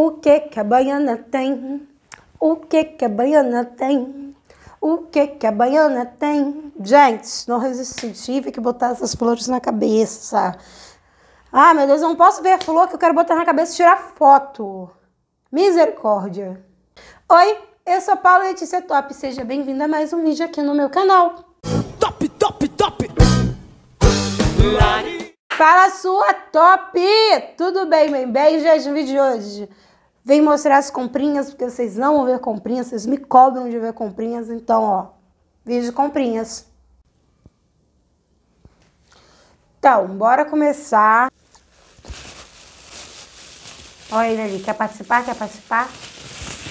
O que que a baiana tem? O que que a baiana tem? O que que a baiana tem? Gente, não resisti, tive que botar essas flores na cabeça. Ah, meu Deus, eu não posso ver a flor que eu quero botar na cabeça e tirar foto. Misericórdia. Oi, eu sou Paula Letícia Top, seja bem-vinda a mais um vídeo aqui no meu canal. Top, top, top! Lari. Fala sua top! Tudo bem, bem, bem, gente, no vídeo de hoje. Vem mostrar as comprinhas, porque vocês não vão ver comprinhas, vocês me cobram de ver comprinhas, então, ó, vídeo comprinhas. Então, bora começar. Olha ele ali, quer participar? Quer participar?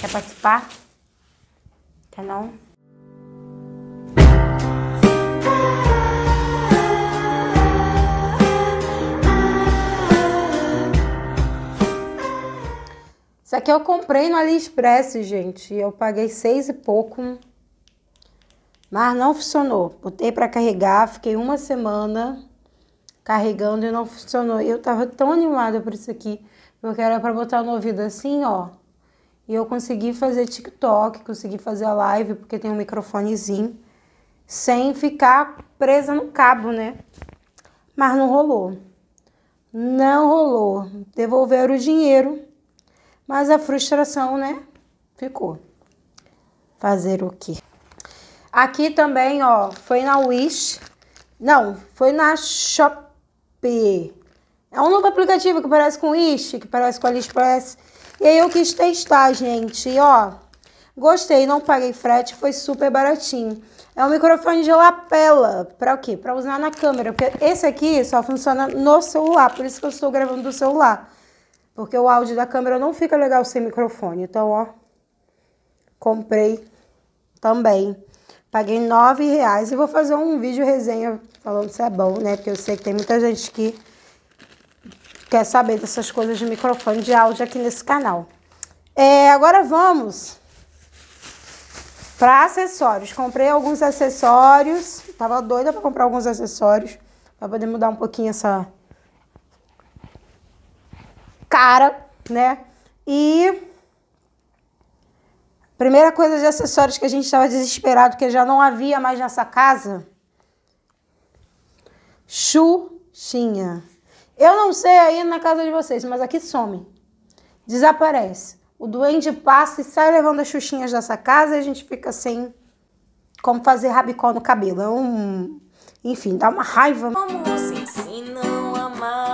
Quer participar? Quer não? aqui eu comprei no AliExpress, gente. Eu paguei seis e pouco. Mas não funcionou. Botei para carregar, fiquei uma semana carregando e não funcionou. Eu tava tão animada por isso aqui, porque era para botar no ouvido assim, ó. E eu consegui fazer TikTok, consegui fazer a live, porque tem um microfonezinho, sem ficar presa no cabo, né? Mas não rolou. Não rolou. Devolveram o dinheiro. Mas a frustração, né? Ficou. Fazer o quê? Aqui também, ó, foi na Wish. Não, foi na Shopee. É um novo aplicativo que parece com Wish, que parece com AliExpress. E aí eu quis testar, gente. E, ó, gostei, não paguei frete, foi super baratinho. É um microfone de lapela. Pra o quê? Pra usar na câmera. Porque esse aqui só funciona no celular, por isso que eu estou gravando do celular. Porque o áudio da câmera não fica legal sem microfone. Então, ó, comprei também. Paguei nove reais e vou fazer um vídeo resenha falando se é bom, né? Porque eu sei que tem muita gente que quer saber dessas coisas de microfone de áudio aqui nesse canal. É, agora vamos para acessórios. Comprei alguns acessórios. Tava doida para comprar alguns acessórios para poder mudar um pouquinho essa cara, né? E primeira coisa de acessórios que a gente estava desesperado, que já não havia mais nessa casa, Xuxinha. Eu não sei aí na casa de vocês, mas aqui some. Desaparece. O duende passa e sai levando as xuxinhas dessa casa e a gente fica sem como fazer rabicó no cabelo. É um... Enfim, dá uma raiva. Como amar?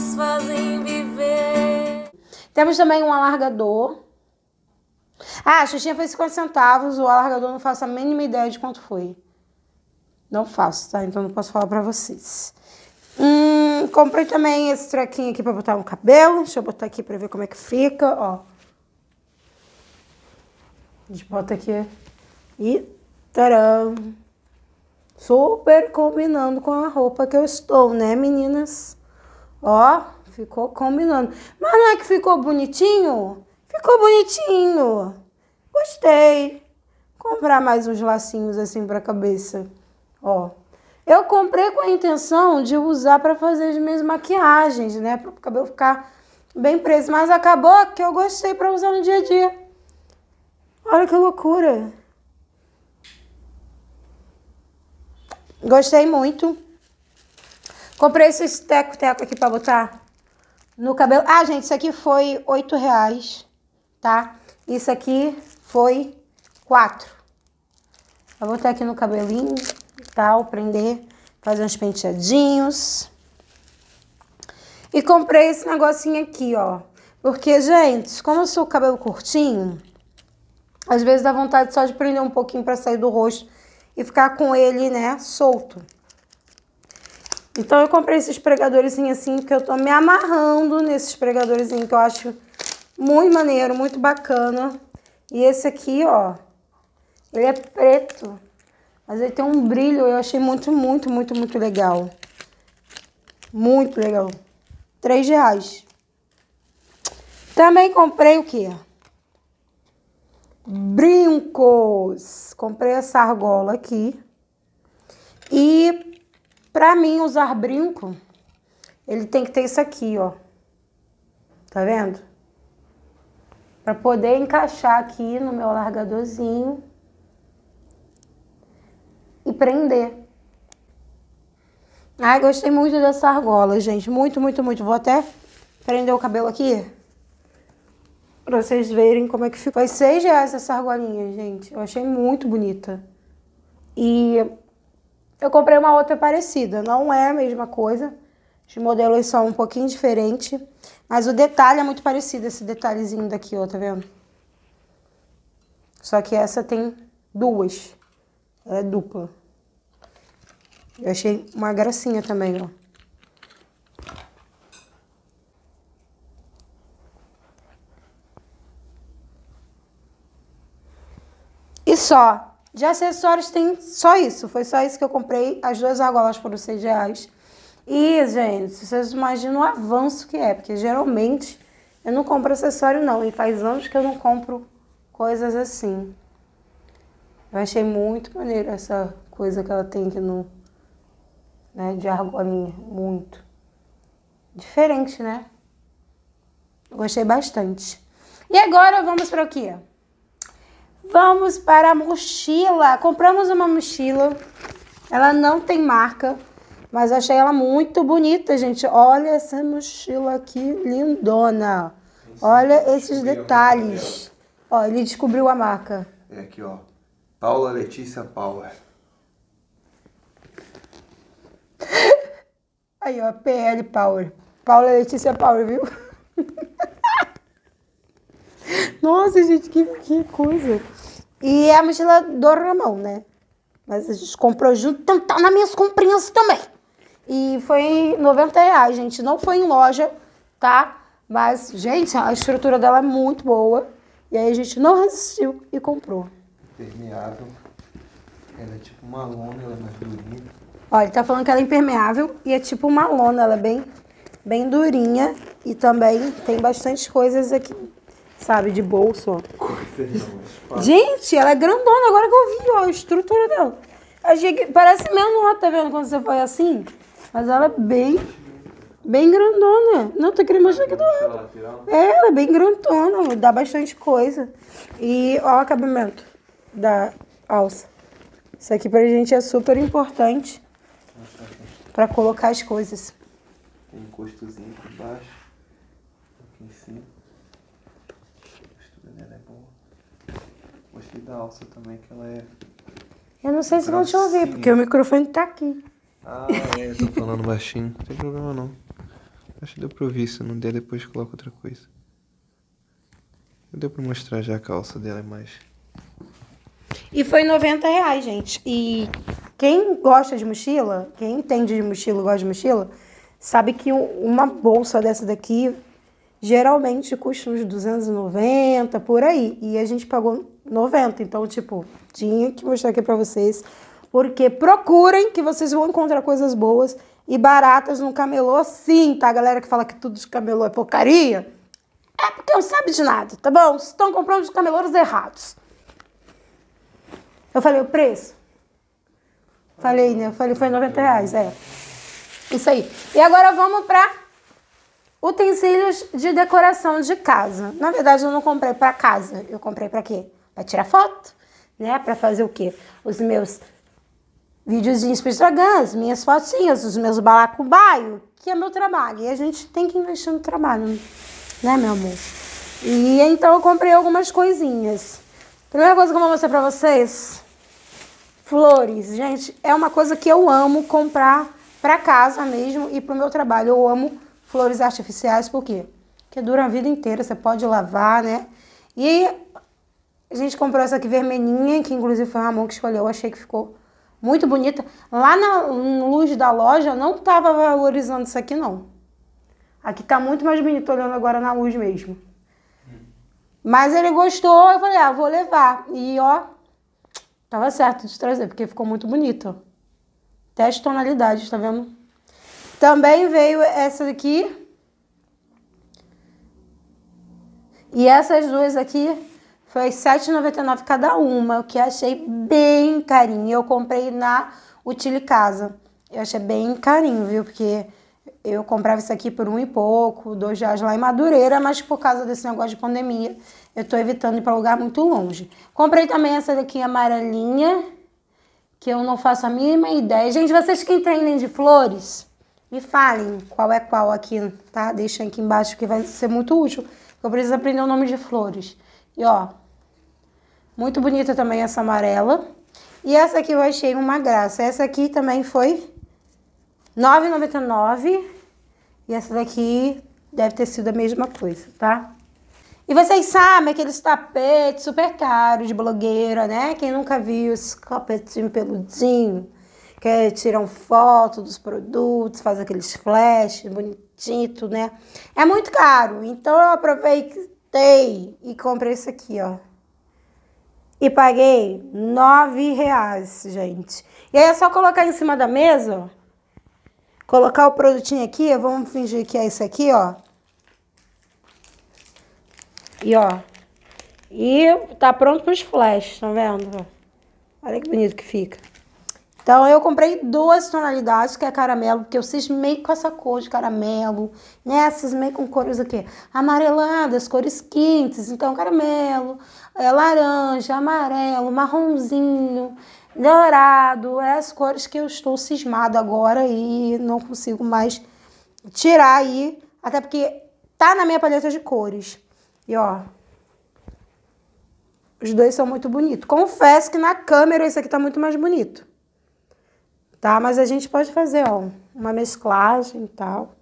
nos fazem viver. Temos também um alargador. Ah, a xuxinha foi 50 centavos, o alargador não faço a mínima ideia de quanto foi. Não faço, tá? Então não posso falar pra vocês. Hum, comprei também esse trequinho aqui pra botar no cabelo. Deixa eu botar aqui pra ver como é que fica, ó. A gente bota aqui. E taram! Super combinando com a roupa que eu estou, né, meninas? Ó, ficou combinando. Mas não é que ficou bonitinho? Ficou bonitinho. Gostei. Comprar mais uns lacinhos assim para a cabeça. Ó. Eu comprei com a intenção de usar para fazer as minhas maquiagens, né? Para o cabelo ficar bem preso. Mas acabou que eu gostei para usar no dia a dia. Olha que loucura. Gostei muito. Comprei esse teco-teco aqui para botar no cabelo. Ah, gente, isso aqui foi 8 reais, tá? Isso aqui foi 4. Vou botar aqui no cabelinho e tal, prender, fazer uns penteadinhos. E comprei esse negocinho aqui, ó. Porque, gente, como eu sou cabelo curtinho, às vezes dá vontade só de prender um pouquinho para sair do rosto e ficar com ele, né, solto. Então eu comprei esses pregadores assim, porque eu tô me amarrando nesses pregadores que eu acho muito maneiro, muito bacana. E esse aqui, ó, ele é preto, mas ele tem um brilho, eu achei muito, muito, muito, muito legal. Muito legal. Três reais. Também comprei o quê? Brincos. Comprei essa argola aqui. E Pra mim, usar brinco, ele tem que ter isso aqui, ó. Tá vendo? Pra poder encaixar aqui no meu alargadorzinho. E prender. Ai, gostei muito dessa argola, gente. Muito, muito, muito. Vou até prender o cabelo aqui. Pra vocês verem como é que ficou. Foi seis reais essa argolinha, gente. Eu achei muito bonita. E eu comprei uma outra parecida, não é a mesma coisa. Os modelos são um pouquinho diferentes, mas o detalhe é muito parecido, esse detalhezinho daqui, ó, tá vendo? Só que essa tem duas, ela é dupla. Eu achei uma gracinha também, ó. E só. De acessórios tem só isso. Foi só isso que eu comprei. As duas argolas foram 6 reais. E, gente, vocês imaginam o avanço que é. Porque geralmente eu não compro acessório, não. E faz anos que eu não compro coisas assim. Eu achei muito maneiro essa coisa que ela tem aqui no... Né, de argolinha. Muito. Diferente, né? Gostei bastante. E agora vamos para o quê? Vamos para a mochila. Compramos uma mochila. Ela não tem marca, mas achei ela muito bonita, gente. Olha essa mochila aqui, lindona. Olha esses detalhes. Ó, ele descobriu a marca. É aqui, ó. Paula Letícia Paula. Aí, ó, PL Power. Paula Letícia Power, viu? Nossa, gente, que, que coisa. E a mochila do Ramon, né? Mas a gente comprou junto, então tá nas minhas comprinhas também. E foi 90 reais, gente. Não foi em loja, tá? Mas, gente, a estrutura dela é muito boa. E aí a gente não resistiu e comprou. Permeável. Ela é tipo uma lona, ela é mais durinha. Olha, ele tá falando que ela é impermeável e é tipo uma lona, ela é bem, bem durinha. E também tem bastante coisas aqui sabe, de bolso. Coisa Gente, ela é grandona, agora que eu vi, ó, a estrutura dela. Achei que parece menor, tá vendo, quando você faz assim? Mas ela é bem, bem grandona. Não, tô querendo mostrar aqui do lado. É, ela é bem grandona, dá bastante coisa. E ó o acabamento da alça. Isso aqui pra gente é super importante pra colocar as coisas. Tem encostozinho por baixo, aqui em cima. da alça também, que ela é. Eu não sei se vão te ouvir, porque o microfone tá aqui. Ah, é, eu tô falando baixinho. Não tem problema não. Acho que deu pra ouvir, se não der, depois coloca outra coisa. Deu pra mostrar já a calça dela, é mas. E foi 90 reais, gente. E quem gosta de mochila, quem entende de mochila gosta de mochila, sabe que uma bolsa dessa daqui geralmente custa uns 290 por aí. E a gente pagou 90. Então, tipo, tinha que mostrar aqui para vocês. Porque procurem que vocês vão encontrar coisas boas e baratas no camelô, sim, tá? A galera que fala que tudo de camelô é porcaria. É porque não sabe de nada, tá bom? Estão comprando os camelôs errados. Eu falei o preço. Falei, né? Eu falei, foi 90 reais, é. Isso aí. E agora vamos para utensílios de decoração de casa. Na verdade, eu não comprei para casa. Eu comprei para quê? para tirar foto, né? Para fazer o quê? Os meus videozinhos para Instagram, as minhas fotinhas, os meus balacobaio, que é meu trabalho. E a gente tem que investir no trabalho, né, meu amor? E então eu comprei algumas coisinhas. Primeira coisa que eu vou mostrar para vocês, flores. Gente, é uma coisa que eu amo comprar para casa mesmo e para o meu trabalho. Eu amo flores artificiais, por quê? Porque dura a vida inteira, você pode lavar, né? E a gente comprou essa aqui vermelhinha, que inclusive foi o Ramon que escolheu. Eu achei que ficou muito bonita. Lá na luz da loja, não tava valorizando isso aqui, não. Aqui tá muito mais bonito, olhando agora na luz mesmo. Mas ele gostou, eu falei, ah, vou levar. E ó, tava certo de trazer, porque ficou muito bonito. Até as tonalidades, tá vendo? Também veio essa daqui. E essas duas aqui foi R$7,99 cada uma, o que eu achei bem carinho. Eu comprei na Utile Casa. Eu achei bem carinho, viu? Porque eu comprava isso aqui por um e pouco, dois reais lá em Madureira, mas por causa desse negócio de pandemia, eu tô evitando ir para lugar muito longe. Comprei também essa daqui amarelinha, que eu não faço a mínima ideia. Gente, vocês que entendem de flores, me falem qual é qual aqui, tá? Deixem aqui embaixo que vai ser muito útil. Eu preciso aprender o nome de flores. E ó, muito bonita também essa amarela. E essa aqui eu achei uma graça. Essa aqui também foi R$ 9,99. E essa daqui deve ter sido a mesma coisa, tá? E vocês sabem aqueles tapetes super caros de blogueira, né? Quem nunca viu esse tapetinho peludinho? Que é, tiram foto dos produtos, faz aqueles flashes bonitinho, né? É muito caro. Então eu aproveitei e comprei esse aqui, ó e paguei nove reais, gente. E aí é só colocar em cima da mesa, colocar o produtinho aqui, vamos fingir que é isso aqui, ó. E ó, e tá pronto para os flash, tá vendo? Olha que bonito que fica. Então eu comprei duas tonalidades, que é caramelo, porque eu cismei com essa cor de caramelo, né? Cismei com cores aqui amareladas, cores quentes, então caramelo, é, laranja, amarelo, marronzinho, dourado, é as cores que eu estou cismada agora e não consigo mais tirar aí, até porque tá na minha paleta de cores. E ó, os dois são muito bonitos. Confesso que na câmera esse aqui tá muito mais bonito tá? Mas a gente pode fazer, ó, uma mesclagem e tal.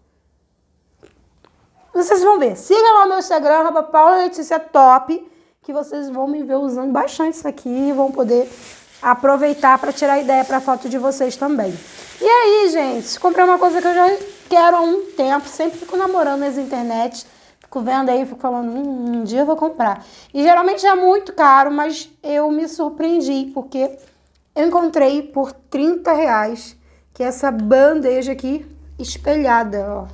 Vocês vão ver. Siga lá o meu Instagram, arroba Paula Letícia Top, que vocês vão me ver usando bastante isso aqui e vão poder aproveitar para tirar ideia para foto de vocês também. E aí, gente, comprei uma coisa que eu já quero há um tempo, sempre fico namorando nas internet, fico vendo aí, fico falando, hum, um dia eu vou comprar. E geralmente é muito caro, mas eu me surpreendi, porque Encontrei por 30 reais, que é essa bandeja aqui espelhada, ó.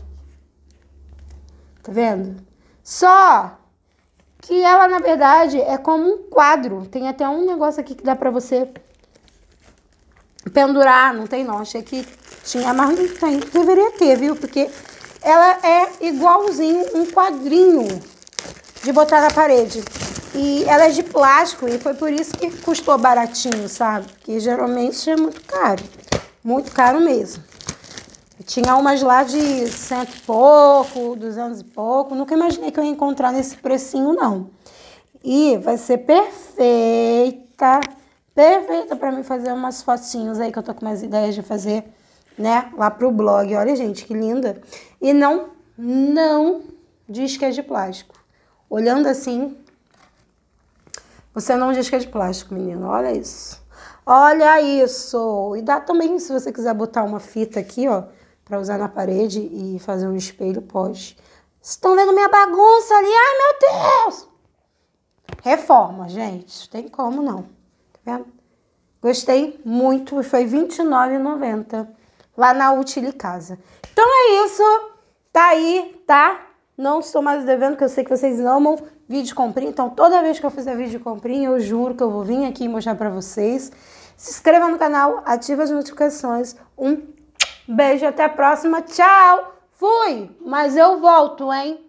Tá vendo? Só que ela, na verdade, é como um quadro. Tem até um negócio aqui que dá pra você pendurar. Não tem, não. Achei que tinha, mas não tem. Deveria ter, viu? Porque ela é igualzinho um quadrinho de botar na parede. E ela é de plástico e foi por isso que custou baratinho, sabe? Porque geralmente é muito caro, muito caro mesmo. Tinha umas lá de cento e pouco, duzentos e pouco. Nunca imaginei que eu ia encontrar nesse precinho, não. E vai ser perfeita, perfeita para mim fazer umas fotinhos aí que eu tô com umas ideias de fazer, né? Lá pro blog. Olha, gente, que linda. E não, não diz que é de plástico. Olhando assim, você não diz que é de plástico, menino. Olha isso. Olha isso! E dá também, se você quiser botar uma fita aqui, ó, para usar na parede e fazer um espelho, pode. Vocês estão vendo minha bagunça ali? Ai, meu Deus! Reforma, gente. Tem como não. Tá vendo? Gostei muito. Foi R$29,90 lá na Utili Casa. Então é isso. Tá aí, tá? Não estou mais devendo, que eu sei que vocês amam vídeo comprinho. Então, toda vez que eu fizer vídeo comprinho, eu juro que eu vou vir aqui mostrar para vocês. Se inscreva no canal, ative as notificações. Um beijo, até a próxima. Tchau! Fui! Mas eu volto, hein?